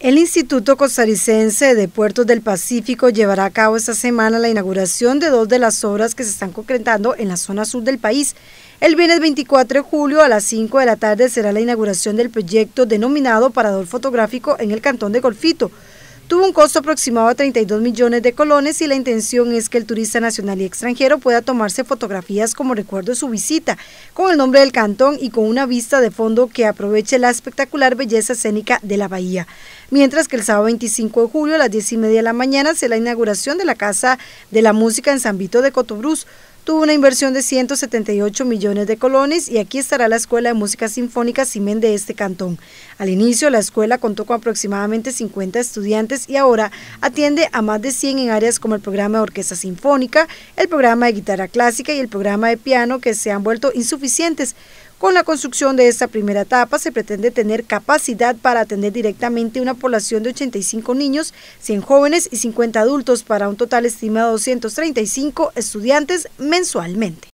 El Instituto Costarricense de Puertos del Pacífico llevará a cabo esta semana la inauguración de dos de las obras que se están concretando en la zona sur del país. El viernes 24 de julio a las 5 de la tarde será la inauguración del proyecto denominado Parador Fotográfico en el Cantón de Golfito, Tuvo un costo aproximado de 32 millones de colones y la intención es que el turista nacional y extranjero pueda tomarse fotografías como recuerdo de su visita, con el nombre del cantón y con una vista de fondo que aproveche la espectacular belleza escénica de la bahía. Mientras que el sábado 25 de julio a las 10 y media de la mañana se la inauguración de la Casa de la Música en San Vito de Cotobruz, tuvo una inversión de 178 millones de colones y aquí estará la Escuela de Música Sinfónica Cimen de este cantón. Al inicio, la escuela contó con aproximadamente 50 estudiantes y ahora atiende a más de 100 en áreas como el programa de orquesta sinfónica, el programa de guitarra clásica y el programa de piano que se han vuelto insuficientes con la construcción de esta primera etapa se pretende tener capacidad para atender directamente una población de 85 niños, 100 jóvenes y 50 adultos para un total estimado de 235 estudiantes mensualmente.